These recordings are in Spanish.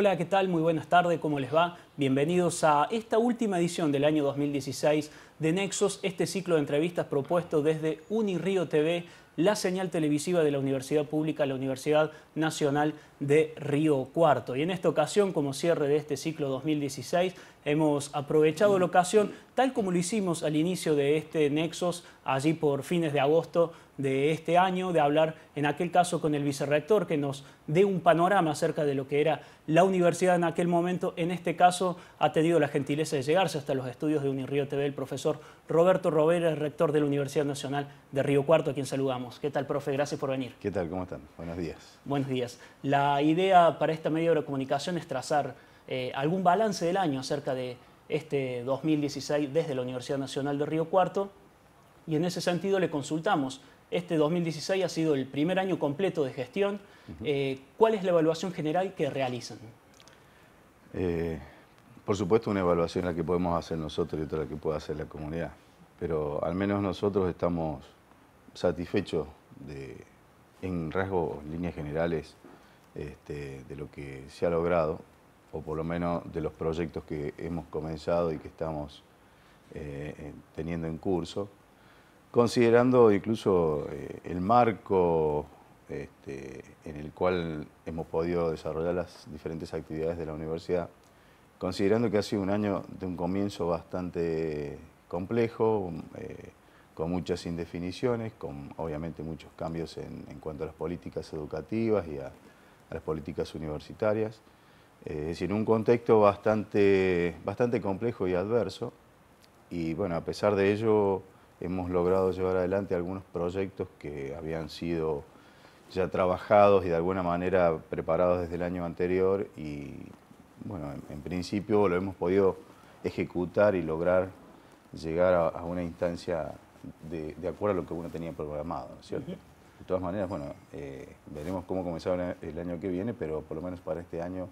Hola, ¿qué tal? Muy buenas tardes, ¿cómo les va? Bienvenidos a esta última edición del año 2016 de Nexos, este ciclo de entrevistas propuesto desde Unirío TV, la señal televisiva de la Universidad Pública, la Universidad Nacional de Río Cuarto. Y en esta ocasión, como cierre de este ciclo 2016, hemos aprovechado la ocasión, tal como lo hicimos al inicio de este Nexos, allí por fines de agosto de este año, de hablar en aquel caso con el vicerrector, que nos dé un panorama acerca de lo que era la universidad en aquel momento. En este caso, ha tenido la gentileza de llegarse hasta los estudios de Unirío TV el profesor Roberto Robera, rector de la Universidad Nacional de Río Cuarto, a quien saludamos. ¿Qué tal, profe? Gracias por venir. ¿Qué tal? ¿Cómo están? Buenos días. Buenos días. La idea para esta media de comunicación es trazar eh, algún balance del año acerca de este 2016 desde la Universidad Nacional de Río Cuarto y en ese sentido le consultamos. Este 2016 ha sido el primer año completo de gestión. Eh, ¿Cuál es la evaluación general que realizan? Eh, por supuesto, una evaluación la que podemos hacer nosotros y otra la que puede hacer la comunidad. Pero al menos nosotros estamos satisfechos de, en rasgos, líneas generales, este, de lo que se ha logrado, o por lo menos de los proyectos que hemos comenzado y que estamos eh, teniendo en curso, considerando incluso eh, el marco este, en el cual hemos podido desarrollar las diferentes actividades de la universidad, considerando que ha sido un año de un comienzo bastante complejo, eh, con muchas indefiniciones, con obviamente muchos cambios en, en cuanto a las políticas educativas y a, a las políticas universitarias. Eh, es decir, en un contexto bastante, bastante complejo y adverso. Y bueno, a pesar de ello, hemos logrado llevar adelante algunos proyectos que habían sido ya trabajados y de alguna manera preparados desde el año anterior y bueno, en, principio lo hemos podido ejecutar y lograr llegar a, una instancia de, acuerdo a lo que uno tenía programado, ¿no es cierto? De todas maneras, bueno, eh, veremos cómo comenzará el año que viene, pero por lo menos para este año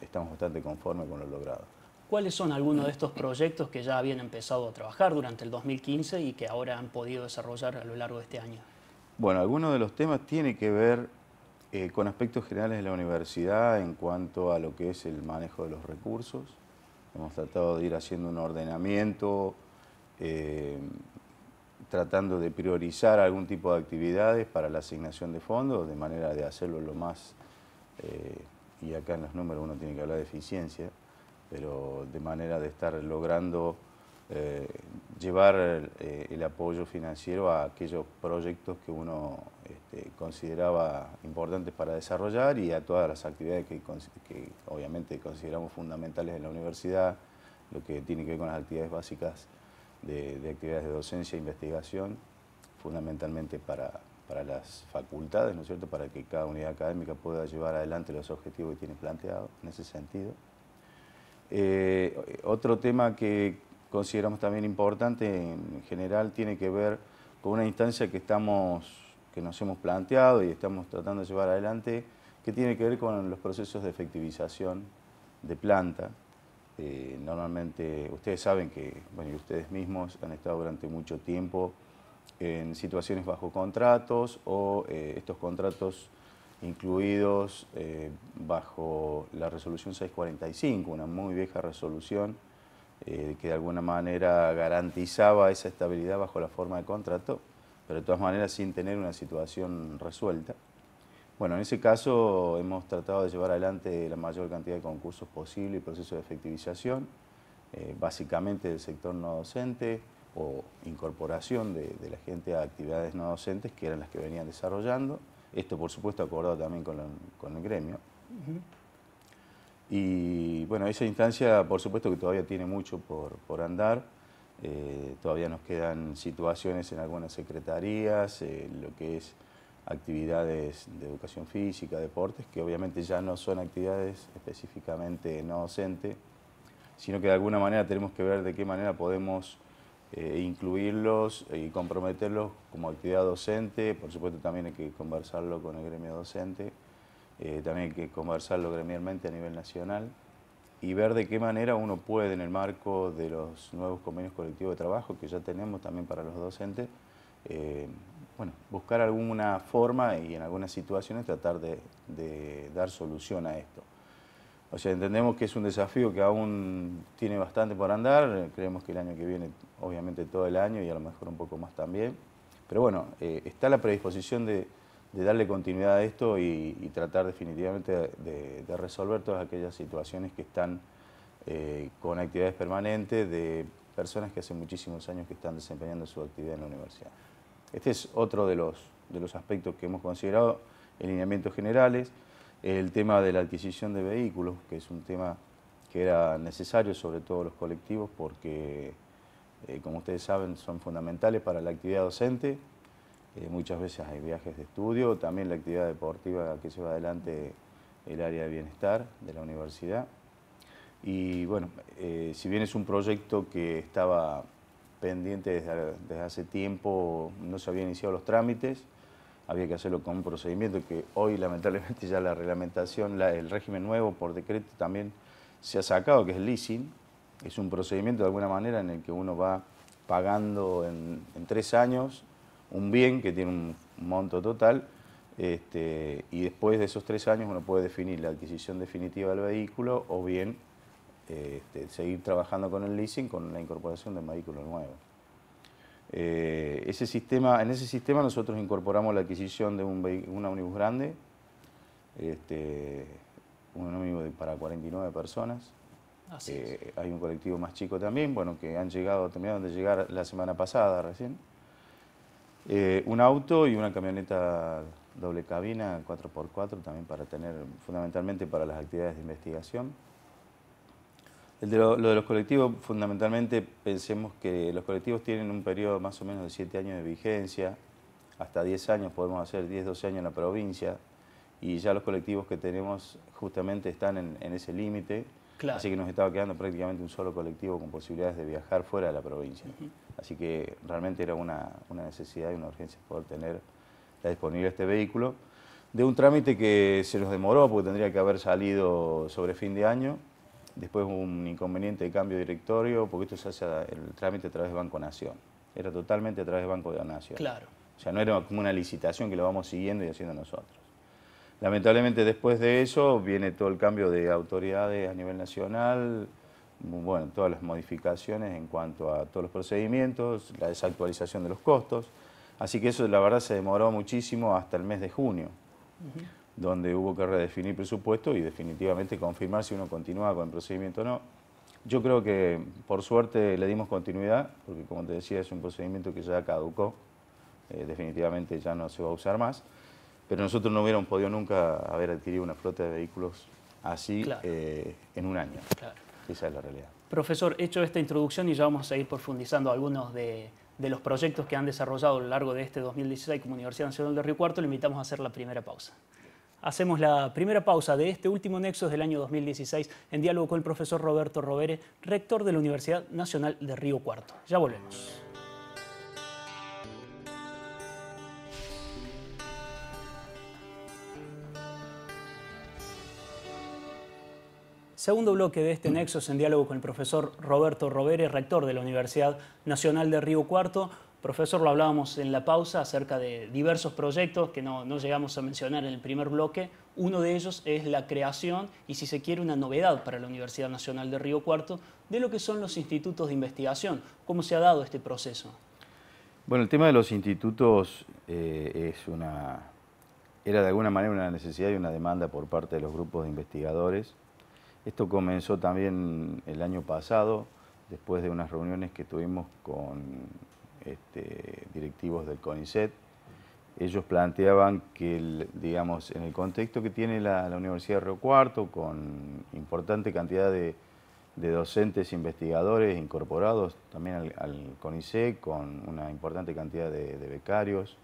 estamos bastante conformes con lo logrado. ¿Cuáles son algunos de estos proyectos que ya habían empezado a trabajar durante el 2015 y que ahora han podido desarrollar a lo largo de este año? Bueno, algunos de los temas tienen que ver eh, con aspectos generales de la universidad en cuanto a lo que es el manejo de los recursos. Hemos tratado de ir haciendo un ordenamiento eh, tratando de priorizar algún tipo de actividades para la asignación de fondos, de manera de hacerlo lo más, eh, y acá en los números uno tiene que hablar de eficiencia, pero de manera de estar logrando eh, llevar eh, el, apoyo financiero a aquellos proyectos que uno este, consideraba importantes para desarrollar y a todas las actividades que obviamente consideramos fundamentales en la universidad, lo que tiene que ver con las actividades básicas de, actividades de docencia e investigación, fundamentalmente para, las facultades, ¿no es cierto?, para que cada unidad académica pueda llevar adelante los objetivos que tiene planteado en ese sentido. Eh, otro tema que consideramos también importante en general tiene que ver con una instancia que, que nos hemos planteado y estamos tratando de llevar adelante, que tiene que ver con los procesos de efectivización de planta, eh, normalmente ustedes saben que, ustedes mismos han estado durante mucho tiempo en situaciones bajo contratos o eh, estos contratos incluidos eh, bajo la resolución 645, una muy vieja resolución que de alguna manera garantizaba esa estabilidad bajo la forma de contrato, pero de todas maneras sin tener una situación resuelta. Bueno, en ese caso hemos tratado de llevar adelante la mayor cantidad de concursos posible y procesos de efectivización, eh, básicamente del sector no docente o incorporación de, la gente a actividades no docentes que eran las que venían desarrollando. Esto, por supuesto, acordado también con, el gremio. Y bueno, esa instancia, por supuesto, que todavía tiene mucho por, andar. Eh, todavía nos quedan situaciones en algunas secretarías, eh, lo que es actividades de educación física, deportes, que obviamente ya no son actividades específicamente no docente, sino que de alguna manera tenemos que ver de qué manera podemos eh, incluirlos y comprometerlos como actividad docente, por supuesto también hay que conversarlo con el gremio docente, eh, también hay que conversarlo gremialmente a nivel nacional y ver de qué manera uno puede, en el marco de los nuevos convenios colectivos de trabajo que ya tenemos también para los docentes, eh, bueno, buscar alguna forma y en algunas situaciones tratar de, dar solución a esto. O sea, entendemos que es un desafío que aún tiene bastante por andar, creemos que el año que viene, obviamente todo el año y a lo mejor un poco más también, pero bueno, eh, está la predisposición de, darle continuidad a esto y, tratar definitivamente de, resolver todas aquellas situaciones que están eh, con actividades permanentes de personas que hace muchísimos años que están desempeñando su actividad en la universidad. Este es otro de los, de los aspectos que hemos considerado, en lineamientos generales, el tema de la adquisición de vehículos, que es un tema que era necesario, sobre todo los colectivos, porque, eh, como ustedes saben, son fundamentales para la actividad docente. Eh, muchas veces hay viajes de estudio, también la actividad deportiva que lleva adelante el área de bienestar de la universidad. Y bueno, eh, si bien es un proyecto que estaba pendiente desde, hace tiempo, no se habían iniciado los trámites, había que hacerlo con un procedimiento que hoy lamentablemente ya la reglamentación, el régimen nuevo por decreto también se ha sacado, que es leasing, es un procedimiento de alguna manera en el que uno va pagando en, tres años un bien que tiene un monto total este, y después de esos tres años uno puede definir la adquisición definitiva del vehículo o bien este, seguir trabajando con el leasing con la incorporación de vehículos nuevos. Eh, ese sistema, en ese sistema nosotros incorporamos la adquisición de un, un ómnibus grande, este, un ómnibus para 49 personas. Eh, hay un colectivo más chico también, bueno, que han llegado, terminaron de llegar la semana pasada recién. Eh, un auto y una camioneta doble cabina 4x4 también para tener, fundamentalmente para las actividades de investigación lo, de los colectivos, fundamentalmente pensemos que los colectivos tienen un periodo más o menos de 7 años de vigencia, hasta 10 años, podemos hacer 10, 12 años en la provincia, y ya los colectivos que tenemos justamente están en, ese límite, así que nos estaba quedando prácticamente un solo colectivo con posibilidades de viajar fuera de la provincia. Así que realmente era una, una necesidad y una urgencia poder tener disponible este vehículo, de un trámite que se nos demoró porque tendría que haber salido sobre fin de año, Después hubo un inconveniente de cambio de directorio, porque esto se hace el trámite a través de Banco Nación. Era totalmente a través de Banco de Nación. Claro. O sea, no era como una licitación que lo vamos siguiendo y haciendo nosotros. Lamentablemente después de eso viene todo el cambio de autoridades a nivel nacional, bueno, todas las modificaciones en cuanto a todos los procedimientos, la desactualización de los costos. Así que eso la verdad se demoró muchísimo hasta el mes de junio donde hubo que redefinir presupuesto y definitivamente confirmar si uno continuaba con el procedimiento o no. Yo creo que por suerte le dimos continuidad, porque como te decía es un procedimiento que ya caducó, eh, definitivamente ya no se va a usar más, pero nosotros no hubiéramos podido nunca haber adquirido una flota de vehículos así eh, en un año. Esa es la realidad. Profesor, hecho esta introducción y ya vamos a ir profundizando algunos de, de los proyectos que han desarrollado a lo largo de este 2016 como Universidad Nacional de Río Cuarto, le invitamos a hacer la primera pausa. Hacemos la primera pausa de este último Nexos del año 2016 en diálogo con el profesor Roberto Robere, rector de la Universidad Nacional de Río Cuarto. Ya volvemos. Segundo bloque de este Nexos en diálogo con el profesor Roberto Robere, rector de la Universidad Nacional de Río Cuarto. Profesor, lo hablábamos en la pausa acerca de diversos proyectos que no, llegamos a mencionar en el primer bloque. Uno de ellos es la creación y, si se quiere, una novedad para la Universidad Nacional de Río Cuarto de lo que son los institutos de investigación. ¿Cómo se ha dado este proceso? Bueno, el tema de los institutos eh, es una, era de alguna manera una necesidad y una demanda por parte de los grupos de investigadores. Esto comenzó también el año pasado, después de unas reuniones que tuvimos con este, directivos del CONICET, ellos planteaban que, digamos, en el contexto que tiene la, Universidad de Río Cuarto, con importante cantidad de, docentes investigadores incorporados también al, CONICET, con una importante cantidad de, becarios,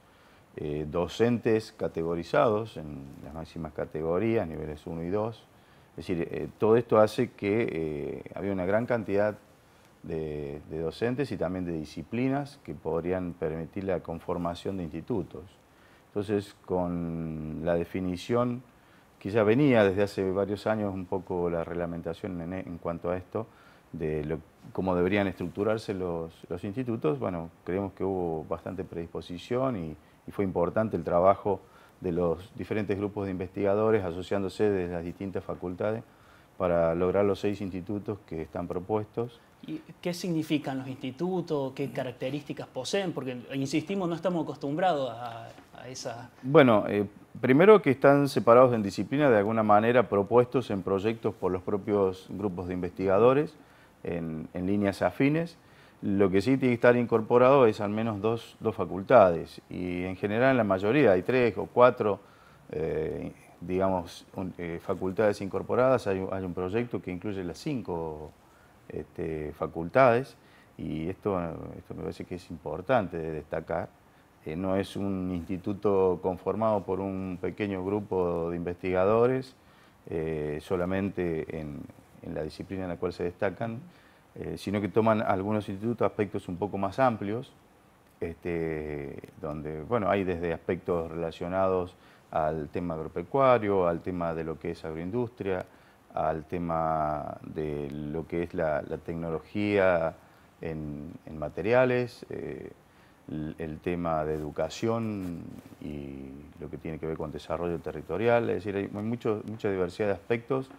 eh, docentes categorizados en las máximas categorías, niveles 1 y 2. Es decir, eh, todo esto hace que eh, había una gran cantidad de, docentes y también de disciplinas que podrían permitir la conformación de institutos. Entonces, con la definición que ya venía desde hace varios años un poco la reglamentación en, cuanto a esto, de cómo deberían estructurarse los, institutos, bueno, creemos que hubo bastante predisposición y, y fue importante el trabajo de los diferentes grupos de investigadores asociándose desde las distintas facultades para lograr los seis institutos que están propuestos. ¿Qué significan los institutos? ¿Qué características poseen? Porque, insistimos, no estamos acostumbrados a, esa... Bueno, eh, primero que están separados en disciplina, de alguna manera propuestos en proyectos por los propios grupos de investigadores, en, líneas afines. Lo que sí tiene que estar incorporado es al menos dos, facultades, y en general en la mayoría hay tres o cuatro eh, digamos, eh, facultades incorporadas, hay, un proyecto que incluye las cinco este, facultades y esto, esto me parece que es importante destacar. Eh, no es un instituto conformado por un pequeño grupo de investigadores, eh, solamente en, la disciplina en la cual se destacan, eh, sino que toman algunos institutos aspectos un poco más amplios, este, donde bueno, hay desde aspectos relacionados al tema agropecuario, al tema de lo que es agroindustria, al tema de lo que es la, tecnología en, materiales, eh, el, tema de educación y lo que tiene que ver con desarrollo territorial. Es decir, hay mucha diversidad de aspectos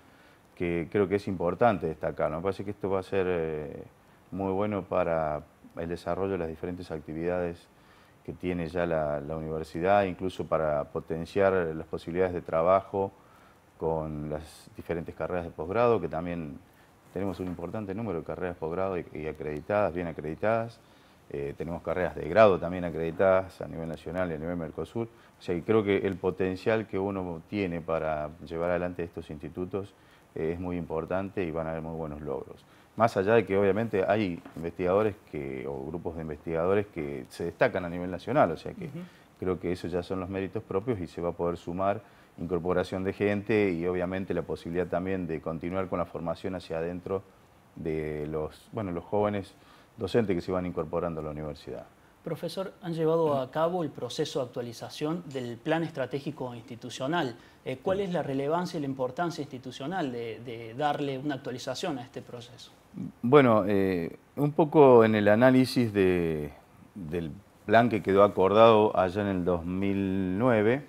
que creo que es importante destacar. Me parece que esto va a ser eh, muy bueno para el desarrollo de las diferentes actividades que tiene ya la universidad, incluso para potenciar las posibilidades de trabajo con las diferentes carreras de posgrado, que también tenemos un importante número de carreras posgrado y, acreditadas, bien acreditadas. Eh, tenemos carreras de grado también acreditadas a nivel nacional y a nivel Mercosur. O sea, que creo que el potencial que uno tiene para llevar adelante estos institutos eh, es muy importante y van a haber muy buenos logros. Más allá de que obviamente hay investigadores que, o grupos de investigadores que se destacan a nivel nacional, o sea que creo que esos ya son los méritos propios y se va a poder sumar incorporación de gente y obviamente la posibilidad también de continuar con la formación hacia adentro de los, bueno, los jóvenes docentes que se van incorporando a la universidad. Profesor, han llevado a cabo el proceso de actualización del plan estratégico institucional. Eh, ¿Cuál es la relevancia y la importancia institucional de, darle una actualización a este proceso? Bueno, eh, un poco en el análisis de, del plan que quedó acordado allá en el 2009,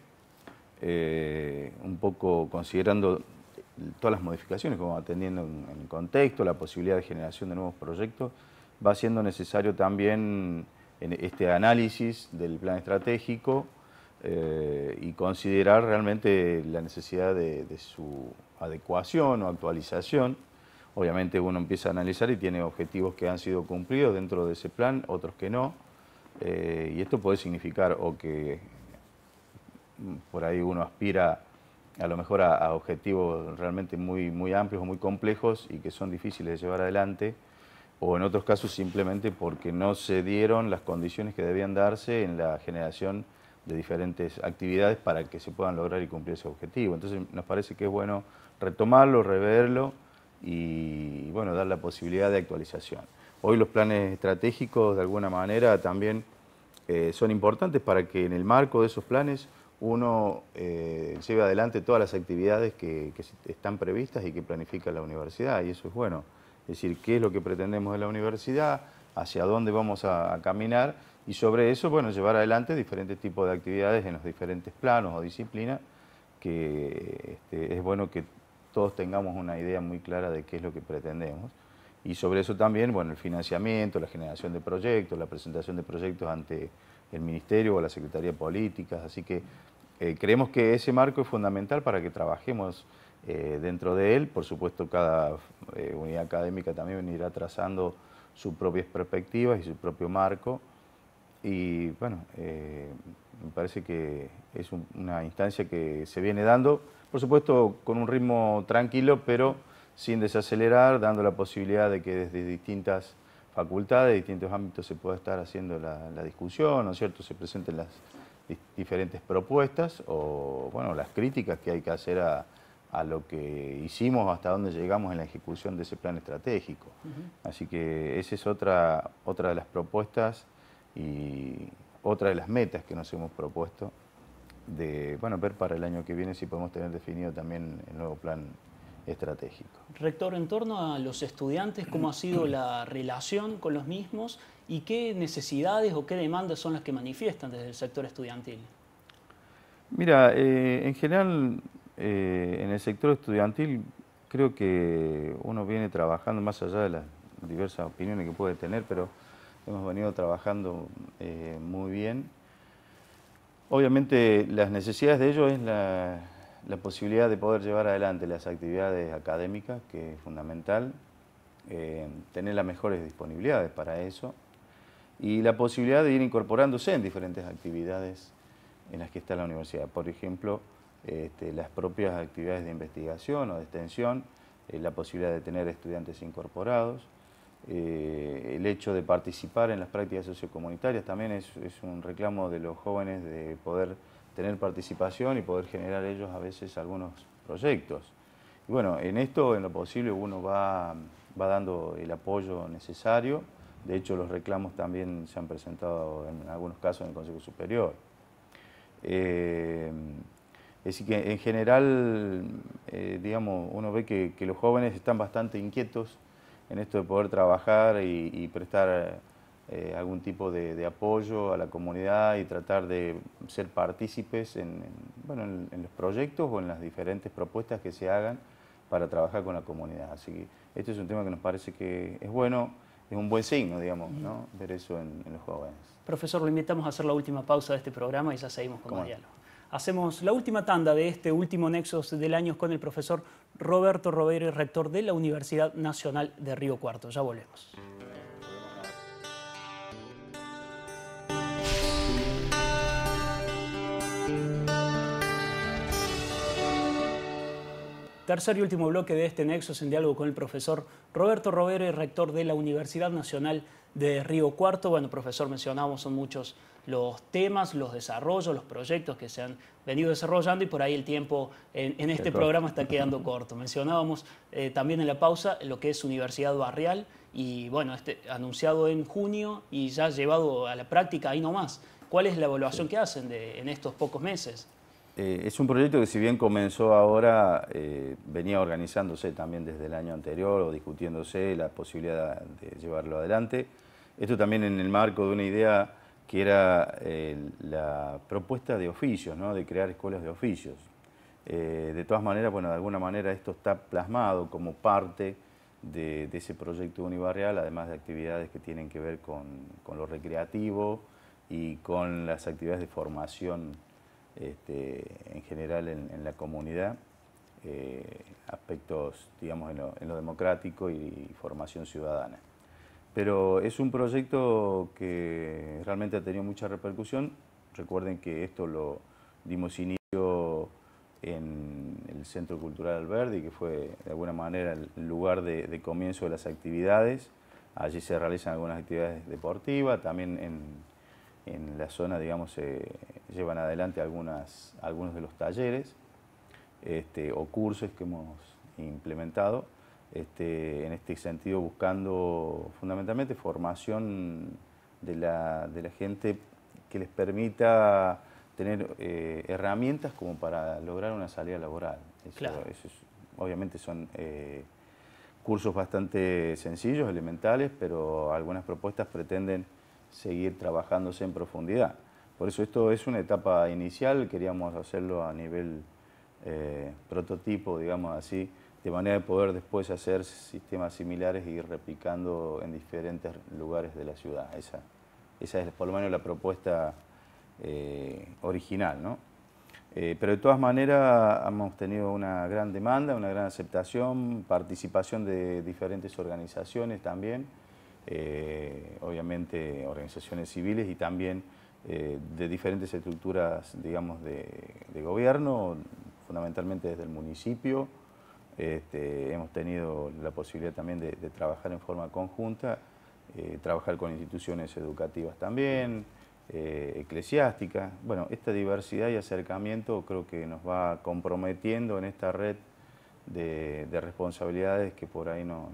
eh, un poco considerando todas las modificaciones, como atendiendo en, el contexto, la posibilidad de generación de nuevos proyectos, va siendo necesario también en este análisis del plan estratégico eh, y considerar realmente la necesidad de su adecuación o actualización. Obviamente uno empieza a analizar y tiene objetivos que han sido cumplidos dentro de ese plan, otros que no eh, y esto puede significar o que por ahí uno aspira a lo mejor a, objetivos realmente muy, muy amplios o muy complejos y que son difíciles de llevar adelante, o en otros casos simplemente porque no se dieron las condiciones que debían darse en la generación de diferentes actividades para que se puedan lograr y cumplir ese objetivo. Entonces nos parece que es bueno retomarlo, reverlo y, bueno, dar la posibilidad de actualización. Hoy los planes estratégicos, de alguna manera, también eh, son importantes para que en el marco de esos planes uno eh, lleve adelante todas las actividades que, están previstas y que planifica la universidad, y eso es bueno. Es decir, qué es lo que pretendemos de la universidad, hacia dónde vamos a, caminar, y sobre eso, bueno, llevar adelante diferentes tipos de actividades en los diferentes planos o disciplinas, que este, es bueno que todos tengamos una idea muy clara de qué es lo que pretendemos. Y sobre eso también, bueno, el financiamiento, la generación de proyectos, la presentación de proyectos ante el Ministerio o la Secretaría de Políticas. Así que eh, creemos que ese marco es fundamental para que trabajemos eh, dentro de él. Por supuesto, cada eh, unidad académica también irá trazando sus propias perspectivas y su propio marco. Y bueno, me parece que es una instancia que se viene dando, por supuesto, con un ritmo tranquilo, pero sin desacelerar, dando la posibilidad de que desde distintas facultades, distintos ámbitos se pueda estar haciendo la, discusión, ¿no es cierto? Se presenten las diferentes propuestas o, bueno, las críticas que hay que hacer a, lo que hicimos, hasta dónde llegamos en la ejecución de ese plan estratégico. Así que esa es otra, otra de las propuestas y otra de las metas que nos hemos propuesto de, bueno, ver para el año que viene si podemos tener definido también el nuevo plan Rector, en torno a los estudiantes, ¿cómo ha sido la relación con los mismos y qué necesidades o qué demandas son las que manifiestan desde el sector estudiantil? Mira, eh, en general eh, en el sector estudiantil creo que uno viene trabajando más allá de las diversas opiniones que puede tener, pero hemos venido trabajando eh, muy bien. Obviamente las necesidades de ellos es la, la posibilidad de poder llevar adelante las actividades académicas, que es fundamental, eh, tener las mejores disponibilidades para eso y la posibilidad de ir incorporándose en diferentes actividades en las que está la universidad. Por ejemplo, este, las propias actividades de investigación o de extensión, eh, la posibilidad de tener estudiantes incorporados, eh, el hecho de participar en las prácticas sociocomunitarias también es un reclamo de los jóvenes de poder tener participación y poder generar ellos a veces algunos proyectos. Y bueno, en esto, en lo posible, uno va, va dando el apoyo necesario. De hecho, los reclamos también se han presentado en algunos casos en el Consejo Superior. Eh, es decir, que en general, eh, digamos, uno ve que, los jóvenes están bastante inquietos en esto de poder trabajar y prestar eh, algún tipo de, apoyo a la comunidad y tratar de ser partícipes en, bueno, en, los proyectos o en las diferentes propuestas que se hagan para trabajar con la comunidad. Así que este es un tema que nos parece que es bueno, es un buen signo, digamos, ¿no? ver eso en, los jóvenes. Profesor, lo invitamos a hacer la última pausa de este programa y ya seguimos con el diálogo. Hacemos la última tanda de este último Nexos del año con el profesor Roberto Robero, rector de la Universidad Nacional de Río Cuarto. Ya volvemos. Tercer y último bloque de este Nexus en diálogo con el profesor Roberto Robero, rector de la Universidad Nacional de Río Cuarto. Bueno, profesor, mencionábamos son muchos los temas, los desarrollos, los proyectos que se han venido desarrollando y por ahí el tiempo en, este programa está quedando corto. Mencionábamos eh, también en la pausa lo que es Universidad Barrial y bueno, este anunciado en junio y ya llevado a la práctica ahí nomás. ¿Cuál es la evaluación que hacen en estos pocos meses? Eh, es un proyecto que si bien comenzó ahora, eh, venía organizándose también desde el año anterior o discutiéndose la posibilidad de llevarlo adelante. Esto también en el marco de una idea que era eh, la propuesta de oficios, de crear escuelas de oficios. de todas maneras, bueno, de alguna manera esto está plasmado como parte de, ese proyecto unibarrial, además de actividades que tienen que ver con lo recreativo y con las actividades de formación este, en general en, la comunidad, eh, aspectos, digamos, en lo, democrático y formación ciudadana. Pero es un proyecto que realmente ha tenido mucha repercusión. Recuerden que esto lo dimos inicio en el Centro Cultural Alberdi, que fue de alguna manera el lugar de, de comienzo de las actividades. Allí se realizan algunas actividades deportivas, también en, en la zona, digamos, se eh, llevan adelante algunas, algunos de los talleres este, o cursos que hemos implementado, este, en este sentido buscando fundamentalmente formación de la, de la gente que les permita tener eh, herramientas como para lograr una salida laboral. obviamente son eh, cursos bastante sencillos, elementales, pero algunas propuestas pretenden seguir trabajándose en profundidad. Por eso esto es una etapa inicial, queríamos hacerlo a nivel eh, prototipo, digamos así, de manera de poder después hacer sistemas similares y ir replicando en diferentes lugares de la ciudad. Esa, es por lo menos la propuesta eh, original. Eh, pero de todas maneras hemos tenido una gran demanda, una gran aceptación, participación de diferentes organizaciones también. Eh, obviamente organizaciones civiles y también eh, de diferentes estructuras, digamos, de, gobierno, fundamentalmente desde el municipio. Este, hemos tenido la posibilidad también de, trabajar en forma conjunta, eh, trabajar con instituciones educativas también, eclesiásticas. Bueno, esta diversidad y acercamiento creo que nos va comprometiendo en esta red de, responsabilidades que por ahí nos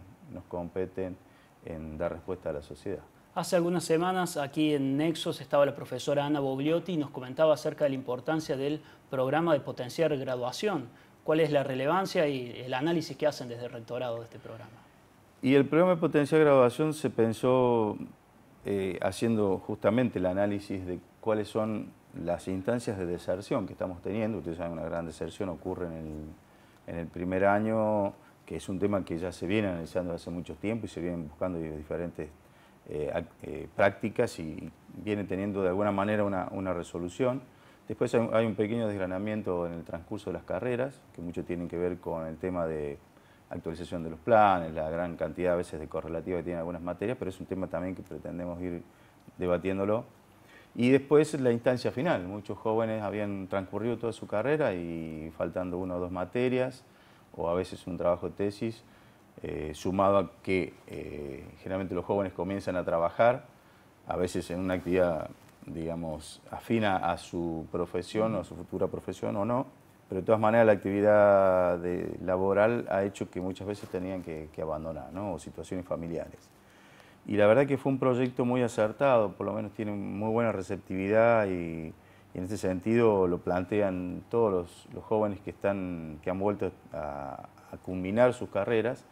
competen en dar respuesta a la sociedad. Hace algunas semanas aquí en Nexos estaba la profesora Ana Bogliotti y nos comentaba acerca de la importancia del programa de potenciar graduación. ¿Cuál es la relevancia y el análisis que hacen desde el rectorado de este programa? Y el programa de potenciar graduación se pensó eh, haciendo justamente el análisis de cuáles son las instancias de deserción que estamos teniendo. Ustedes saben, una gran deserción ocurre en el, en el primer año que es un tema que ya se viene analizando hace mucho tiempo y se vienen buscando diferentes eh, eh, prácticas y viene teniendo de alguna manera una, una resolución. Después hay un, pequeño desgranamiento en el transcurso de las carreras, que mucho tienen que ver con el tema de actualización de los planes, la gran cantidad a veces de correlativa que tienen algunas materias, pero es un tema también que pretendemos ir debatiéndolo. Y después la instancia final. Muchos jóvenes habían transcurrido toda su carrera y faltando una o dos materias, o a veces un trabajo de tesis, eh, sumado a que eh, generalmente los jóvenes comienzan a trabajar, a veces en una actividad, digamos, afina a su profesión o a su futura profesión o no, pero de todas maneras la actividad de, laboral ha hecho que muchas veces tenían que, abandonar, ¿no? o situaciones familiares. Y la verdad que fue un proyecto muy acertado, por lo menos tiene muy buena receptividad y y en ese sentido lo plantean todos los, jóvenes que, están, que han vuelto a, culminar sus carreras,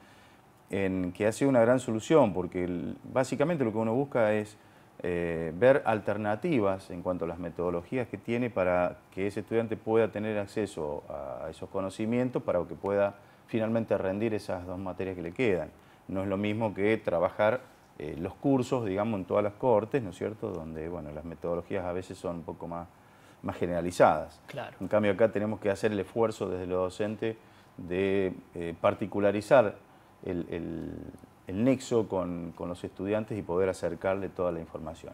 en que ha sido una gran solución, porque básicamente lo que uno busca es eh, ver alternativas en cuanto a las metodologías que tiene para que ese estudiante pueda tener acceso a esos conocimientos, para que pueda finalmente rendir esas dos materias que le quedan. No es lo mismo que trabajar eh, los cursos, digamos, en todas las cortes, ¿no es cierto?, donde, bueno, las metodologías a veces son un poco más más generalizadas. Claro. En cambio acá tenemos que hacer el esfuerzo desde los docentes de eh, particularizar el, nexo con, los estudiantes y poder acercarle toda la información.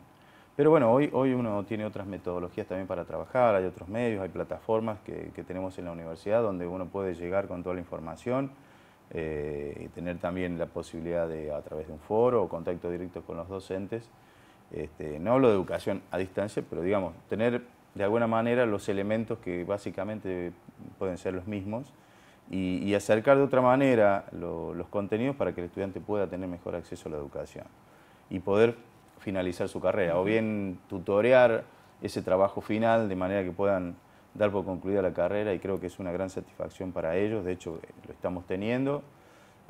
Pero bueno, hoy, hoy uno tiene otras metodologías también para trabajar, hay otros medios, hay plataformas que, tenemos en la universidad donde uno puede llegar con toda la información eh, y tener también la posibilidad de, a través de un foro o contacto directo con los docentes, este, no hablo de educación a distancia, pero digamos, tener de alguna manera los elementos que básicamente pueden ser los mismos y, acercar de otra manera los contenidos para que el estudiante pueda tener mejor acceso a la educación y poder finalizar su carrera o bien tutorear ese trabajo final de manera que puedan dar por concluida la carrera y creo que es una gran satisfacción para ellos, de hecho eh, lo estamos teniendo.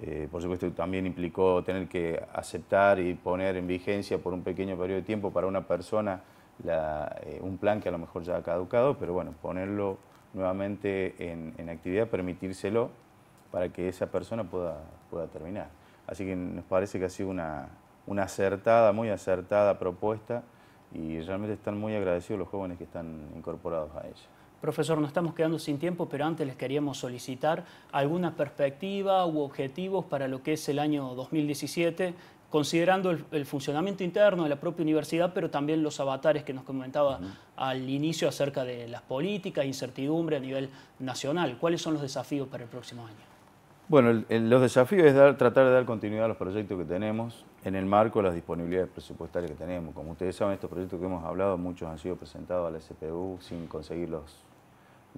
Eh, por supuesto también implicó tener que aceptar y poner en vigencia por un pequeño periodo de tiempo para una persona eh, un plan que a lo mejor ya ha caducado, pero bueno, ponerlo nuevamente en, actividad, permitírselo para que esa persona pueda, terminar. Así que nos parece que ha sido una, una acertada, muy acertada propuesta y realmente están muy agradecidos los jóvenes que están incorporados a ella. Profesor, nos estamos quedando sin tiempo, pero antes les queríamos solicitar alguna perspectiva u objetivos para lo que es el año 2017 considerando el, funcionamiento interno de la propia universidad, pero también los avatares que nos comentaba al inicio acerca de las políticas, incertidumbre a nivel nacional. ¿Cuáles son los desafíos para el próximo año? Bueno, los desafíos es tratar de dar continuidad a los proyectos que tenemos en el marco de las disponibilidades presupuestarias que tenemos. Como ustedes saben, estos proyectos que hemos hablado, muchos han sido presentados a la SPU sin conseguir los,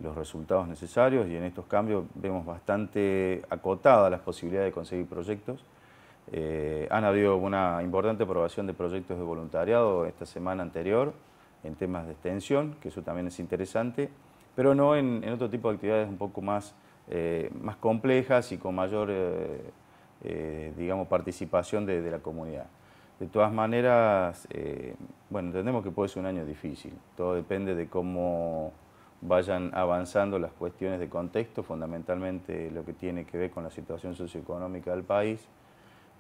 los resultados necesarios y en estos cambios vemos bastante acotada las posibilidades de conseguir proyectos eh, han habido una importante aprobación de proyectos de voluntariado esta semana anterior en temas de extensión, que eso también es interesante, pero no en, otro tipo de actividades un poco más, eh, más complejas y con mayor, eh, participación de, de, la comunidad. De todas maneras, bueno, entendemos que puede ser un año difícil, todo depende de cómo vayan avanzando las cuestiones de contexto, fundamentalmente lo que tiene que ver con la situación socioeconómica del país,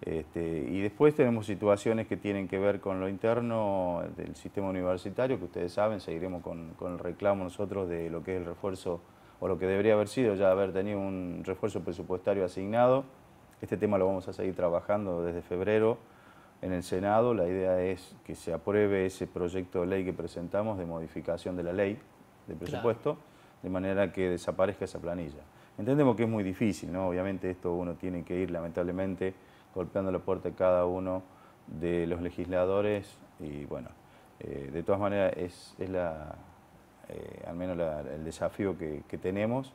este, y después tenemos situaciones que tienen que ver con lo interno del sistema universitario, que ustedes saben, seguiremos con, el reclamo nosotros de lo que es el refuerzo, o lo que debería haber sido ya haber tenido un refuerzo presupuestario asignado. Este tema lo vamos a seguir trabajando desde febrero en el Senado. La idea es que se apruebe ese proyecto de ley que presentamos de modificación de la ley de presupuesto, de manera que desaparezca esa planilla. Entendemos que es muy difícil, ¿no? Obviamente esto uno tiene que ir, lamentablemente, golpeando la puerta de cada uno de los legisladores y bueno, eh, de todas maneras es, la, eh, al menos el desafío que, tenemos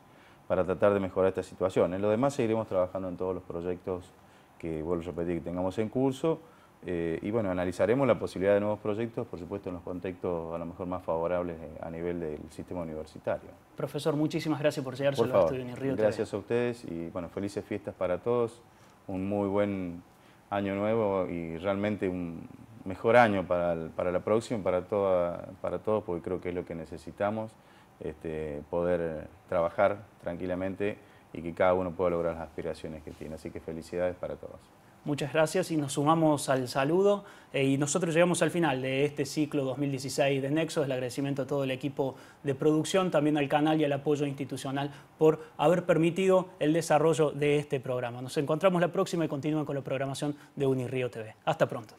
para tratar de mejorar esta situación. En lo demás seguiremos trabajando en todos los proyectos que, vuelvo a repetir, que tengamos en curso eh, y bueno, analizaremos la posibilidad de nuevos proyectos, por supuesto en los contextos a lo mejor más favorables a nivel del sistema universitario. Profesor, muchísimas gracias por llegar a en Río. Gracias a ustedes y bueno, felices fiestas para todos un muy buen año nuevo y realmente un mejor año para, la próxima, para, toda, para todos, porque creo que es lo que necesitamos, este, poder trabajar tranquilamente y que cada uno pueda lograr las aspiraciones que tiene. Así que felicidades para todos. Muchas gracias y nos sumamos al saludo. Eh, y nosotros llegamos al final de este ciclo 2016 de Nexos. El agradecimiento a todo el equipo de producción, también al canal y al apoyo institucional por haber permitido el desarrollo de este programa. Nos encontramos la próxima y continúen con la programación de Unirío TV. Hasta pronto.